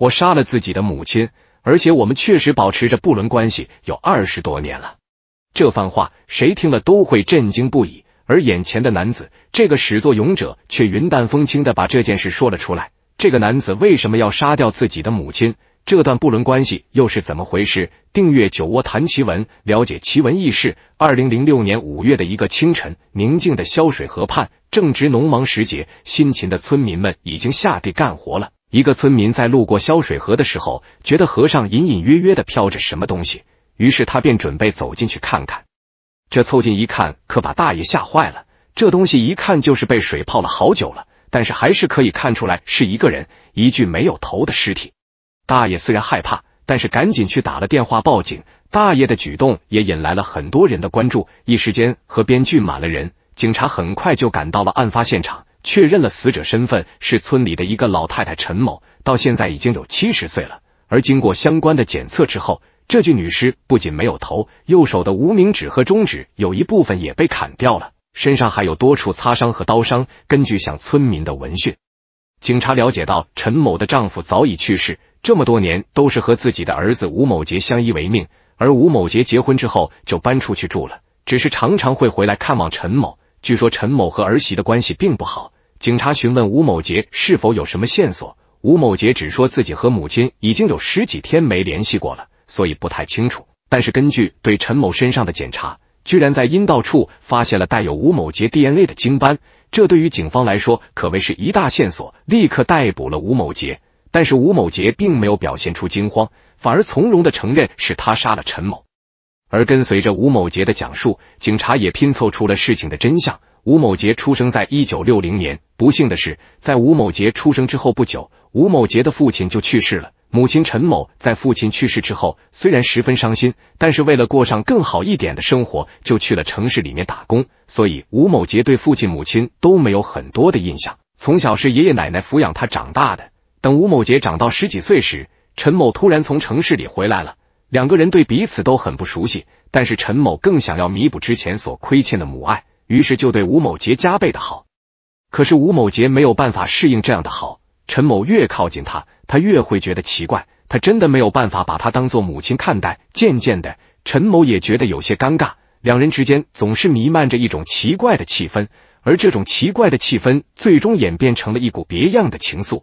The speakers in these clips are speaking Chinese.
我杀了自己的母亲，而且我们确实保持着不伦关系，有二十多年了。这番话谁听了都会震惊不已，而眼前的男子，这个始作俑者，却云淡风轻的把这件事说了出来。这个男子为什么要杀掉自己的母亲？这段不伦关系又是怎么回事？订阅“酒窝谈奇闻”，了解奇闻异事。二零零六年五月的一个清晨，宁静的潇水河畔，正值农忙时节，辛勤的村民们已经下地干活了。一个村民在路过消水河的时候，觉得河上隐隐约约的飘着什么东西，于是他便准备走进去看看。这凑近一看，可把大爷吓坏了。这东西一看就是被水泡了好久了，但是还是可以看出来是一个人，一具没有头的尸体。大爷虽然害怕，但是赶紧去打了电话报警。大爷的举动也引来了很多人的关注，一时间河边聚满了人。警察很快就赶到了案发现场。确认了死者身份是村里的一个老太太陈某，到现在已经有七十岁了。而经过相关的检测之后，这具女尸不仅没有头，右手的无名指和中指有一部分也被砍掉了，身上还有多处擦伤和刀伤。根据向村民的闻讯，警察了解到陈某的丈夫早已去世，这么多年都是和自己的儿子吴某杰相依为命。而吴某杰结婚之后就搬出去住了，只是常常会回来看望陈某。据说陈某和儿媳的关系并不好，警察询问吴某杰是否有什么线索，吴某杰只说自己和母亲已经有十几天没联系过了，所以不太清楚。但是根据对陈某身上的检查，居然在阴道处发现了带有吴某杰 DNA 的精斑，这对于警方来说可谓是一大线索，立刻逮捕了吴某杰。但是吴某杰并没有表现出惊慌，反而从容的承认是他杀了陈某。而跟随着吴某杰的讲述，警察也拼凑出了事情的真相。吴某杰出生在一九六零年，不幸的是，在吴某杰出生之后不久，吴某杰的父亲就去世了。母亲陈某在父亲去世之后，虽然十分伤心，但是为了过上更好一点的生活，就去了城市里面打工。所以吴某杰对父亲母亲都没有很多的印象，从小是爷爷奶奶抚养他长大的。等吴某杰长到十几岁时，陈某突然从城市里回来了。两个人对彼此都很不熟悉，但是陈某更想要弥补之前所亏欠的母爱，于是就对吴某杰加倍的好。可是吴某杰没有办法适应这样的好，陈某越靠近他，他越会觉得奇怪，他真的没有办法把他当做母亲看待。渐渐的，陈某也觉得有些尴尬，两人之间总是弥漫着一种奇怪的气氛，而这种奇怪的气氛最终演变成了一股别样的情愫。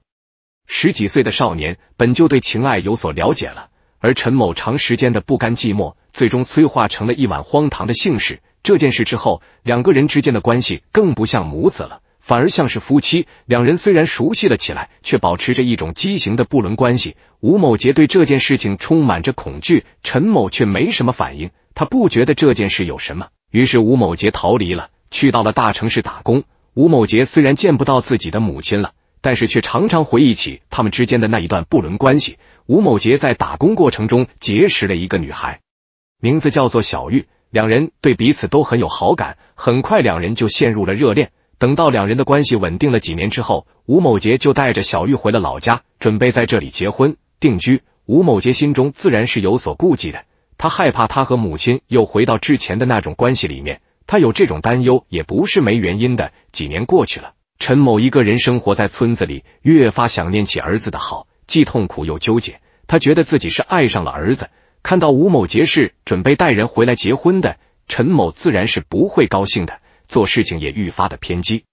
十几岁的少年本就对情爱有所了解了。而陈某长时间的不甘寂寞，最终催化成了一碗荒唐的姓氏。这件事之后，两个人之间的关系更不像母子了，反而像是夫妻。两人虽然熟悉了起来，却保持着一种畸形的不伦关系。吴某杰对这件事情充满着恐惧，陈某却没什么反应，他不觉得这件事有什么。于是吴某杰逃离了，去到了大城市打工。吴某杰虽然见不到自己的母亲了。但是却常常回忆起他们之间的那一段不伦关系。吴某杰在打工过程中结识了一个女孩，名字叫做小玉，两人对彼此都很有好感，很快两人就陷入了热恋。等到两人的关系稳定了几年之后，吴某杰就带着小玉回了老家，准备在这里结婚定居。吴某杰心中自然是有所顾忌的，他害怕他和母亲又回到之前的那种关系里面。他有这种担忧也不是没原因的。几年过去了。陈某一个人生活在村子里，越发想念起儿子的好，既痛苦又纠结。他觉得自己是爱上了儿子。看到吴某杰是准备带人回来结婚的，陈某自然是不会高兴的，做事情也愈发的偏激。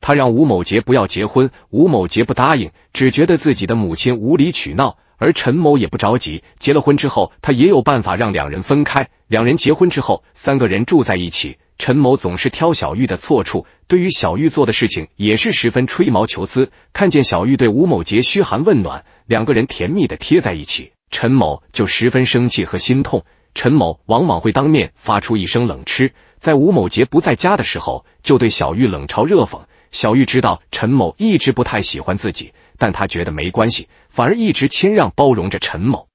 他让吴某杰不要结婚，吴某杰不答应，只觉得自己的母亲无理取闹。而陈某也不着急，结了婚之后，他也有办法让两人分开。两人结婚之后，三个人住在一起。陈某总是挑小玉的错处，对于小玉做的事情也是十分吹毛求疵。看见小玉对吴某杰嘘寒问暖，两个人甜蜜的贴在一起，陈某就十分生气和心痛。陈某往往会当面发出一声冷嗤，在吴某杰不在家的时候，就对小玉冷嘲热讽。小玉知道陈某一直不太喜欢自己，但她觉得没关系，反而一直谦让包容着陈某。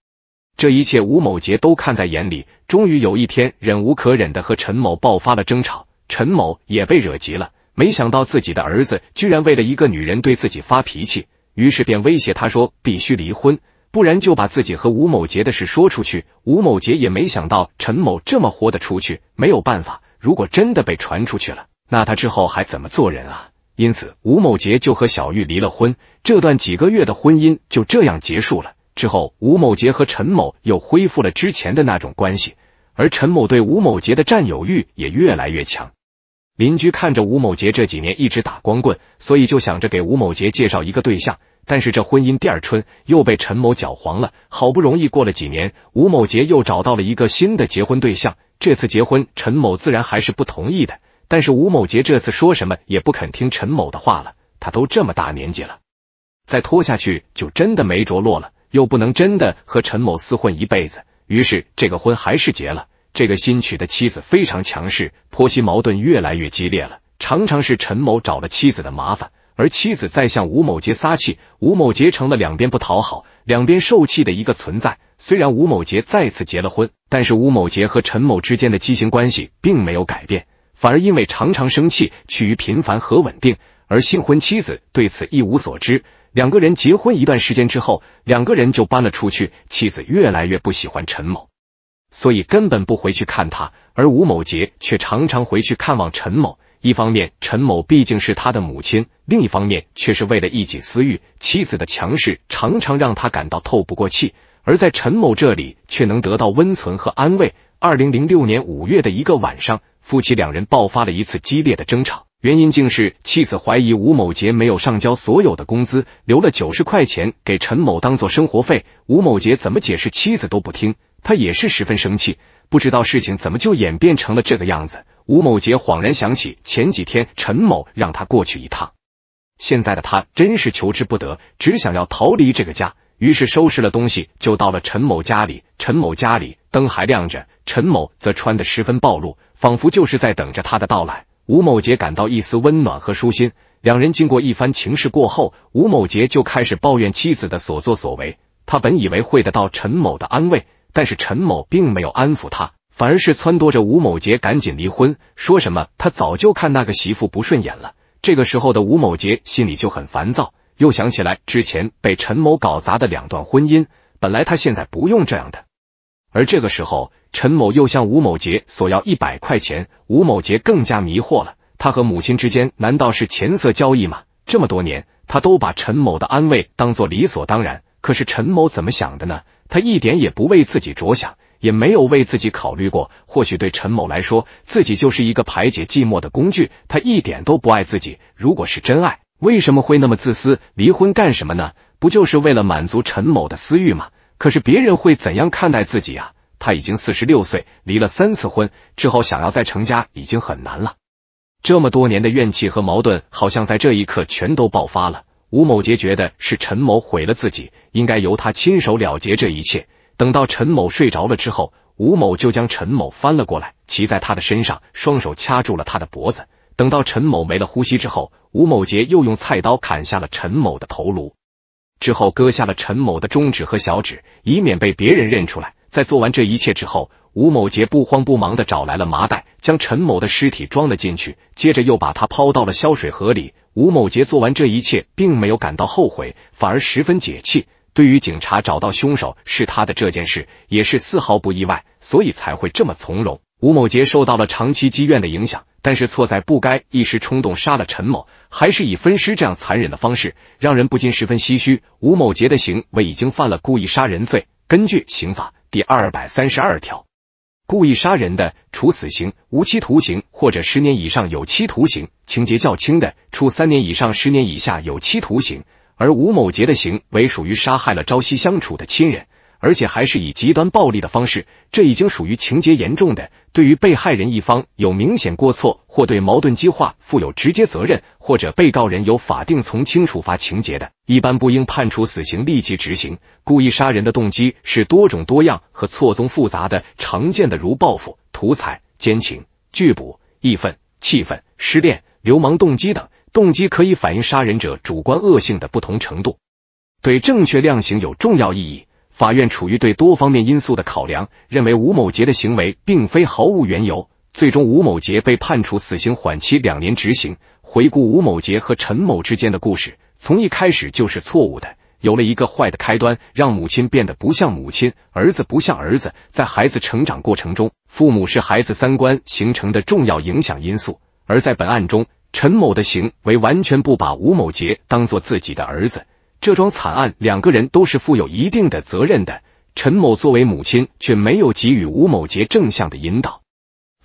这一切吴某杰都看在眼里。终于有一天忍无可忍的和陈某爆发了争吵，陈某也被惹急了。没想到自己的儿子居然为了一个女人对自己发脾气，于是便威胁他说必须离婚，不然就把自己和吴某杰的事说出去。吴某杰也没想到陈某这么豁得出去，没有办法，如果真的被传出去了，那他之后还怎么做人啊？因此，吴某杰就和小玉离了婚，这段几个月的婚姻就这样结束了。之后，吴某杰和陈某又恢复了之前的那种关系，而陈某对吴某杰的占有欲也越来越强。邻居看着吴某杰这几年一直打光棍，所以就想着给吴某杰介绍一个对象，但是这婚姻第二春又被陈某搅黄了。好不容易过了几年，吴某杰又找到了一个新的结婚对象，这次结婚陈某自然还是不同意的。但是吴某杰这次说什么也不肯听陈某的话了，他都这么大年纪了，再拖下去就真的没着落了，又不能真的和陈某厮混一辈子，于是这个婚还是结了。这个新娶的妻子非常强势，婆媳矛盾越来越激烈了，常常是陈某找了妻子的麻烦，而妻子再向吴某杰撒气，吴某杰成了两边不讨好、两边受气的一个存在。虽然吴某杰再次结了婚，但是吴某杰和陈某之间的畸形关系并没有改变。反而因为常常生气，趋于频繁和稳定，而新婚妻子对此一无所知。两个人结婚一段时间之后，两个人就搬了出去，妻子越来越不喜欢陈某，所以根本不回去看他。而吴某杰却常常回去看望陈某，一方面陈某毕竟是他的母亲，另一方面却是为了一己私欲。妻子的强势常常让他感到透不过气，而在陈某这里却能得到温存和安慰。二零零六年五月的一个晚上。夫妻两人爆发了一次激烈的争吵，原因竟是妻子怀疑吴某杰没有上交所有的工资，留了九十块钱给陈某当做生活费。吴某杰怎么解释妻子都不听，他也是十分生气，不知道事情怎么就演变成了这个样子。吴某杰恍然想起前几天陈某让他过去一趟，现在的他真是求之不得，只想要逃离这个家，于是收拾了东西就到了陈某家里。陈某家里。灯还亮着，陈某则穿得十分暴露，仿佛就是在等着他的到来。吴某杰感到一丝温暖和舒心。两人经过一番情事过后，吴某杰就开始抱怨妻子的所作所为。他本以为会得到陈某的安慰，但是陈某并没有安抚他，反而是撺掇着吴某杰赶紧离婚，说什么他早就看那个媳妇不顺眼了。这个时候的吴某杰心里就很烦躁，又想起来之前被陈某搞砸的两段婚姻，本来他现在不用这样的。而这个时候，陈某又向吴某杰索要一百块钱，吴某杰更加迷惑了。他和母亲之间难道是钱色交易吗？这么多年，他都把陈某的安慰当做理所当然。可是陈某怎么想的呢？他一点也不为自己着想，也没有为自己考虑过。或许对陈某来说，自己就是一个排解寂寞的工具。他一点都不爱自己。如果是真爱，为什么会那么自私？离婚干什么呢？不就是为了满足陈某的私欲吗？可是别人会怎样看待自己啊？他已经四十六岁，离了三次婚，之后想要再成家已经很难了。这么多年的怨气和矛盾，好像在这一刻全都爆发了。吴某杰觉得是陈某毁了自己，应该由他亲手了结这一切。等到陈某睡着了之后，吴某就将陈某翻了过来，骑在他的身上，双手掐住了他的脖子。等到陈某没了呼吸之后，吴某杰又用菜刀砍下了陈某的头颅。之后割下了陈某的中指和小指，以免被别人认出来。在做完这一切之后，吴某杰不慌不忙地找来了麻袋，将陈某的尸体装了进去，接着又把他抛到了消水河里。吴某杰做完这一切，并没有感到后悔，反而十分解气。对于警察找到凶手是他的这件事，也是丝毫不意外，所以才会这么从容。吴某杰受到了长期积怨的影响，但是错在不该一时冲动杀了陈某，还是以分尸这样残忍的方式，让人不禁十分唏嘘。吴某杰的行为已经犯了故意杀人罪，根据刑法第二百三十二条，故意杀人的，处死刑、无期徒刑或者十年以上有期徒刑；情节较轻的，处三年以上十年以下有期徒刑。而吴某杰的行为属于杀害了朝夕相处的亲人。而且还是以极端暴力的方式，这已经属于情节严重的。对于被害人一方有明显过错或对矛盾激化负有直接责任，或者被告人有法定从轻处罚情节的，一般不应判处死刑立即执行。故意杀人的动机是多种多样和错综复杂的，常见的如报复、图财、奸情、拒捕、义愤、气愤、失恋、流氓动机等。动机可以反映杀人者主观恶性的不同程度，对正确量刑有重要意义。法院处于对多方面因素的考量，认为吴某杰的行为并非毫无缘由。最终，吴某杰被判处死刑缓期两年执行。回顾吴某杰和陈某之间的故事，从一开始就是错误的，有了一个坏的开端，让母亲变得不像母亲，儿子不像儿子。在孩子成长过程中，父母是孩子三观形成的重要影响因素，而在本案中，陈某的行为完全不把吴某杰当做自己的儿子。这桩惨案，两个人都是负有一定的责任的。陈某作为母亲，却没有给予吴某杰正向的引导，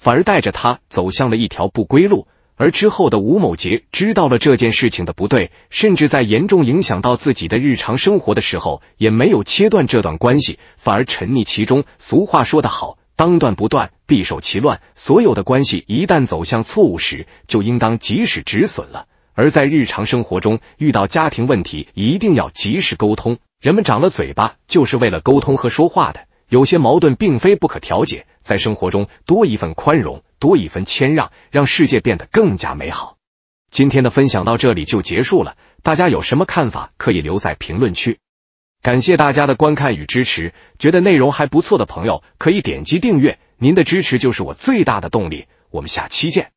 反而带着他走向了一条不归路。而之后的吴某杰知道了这件事情的不对，甚至在严重影响到自己的日常生活的时候，也没有切断这段关系，反而沉溺其中。俗话说得好，当断不断，必受其乱。所有的关系一旦走向错误时，就应当及时止损了。而在日常生活中，遇到家庭问题，一定要及时沟通。人们长了嘴巴，就是为了沟通和说话的。有些矛盾并非不可调解，在生活中多一份宽容，多一份谦让，让世界变得更加美好。今天的分享到这里就结束了，大家有什么看法可以留在评论区。感谢大家的观看与支持，觉得内容还不错的朋友可以点击订阅，您的支持就是我最大的动力。我们下期见。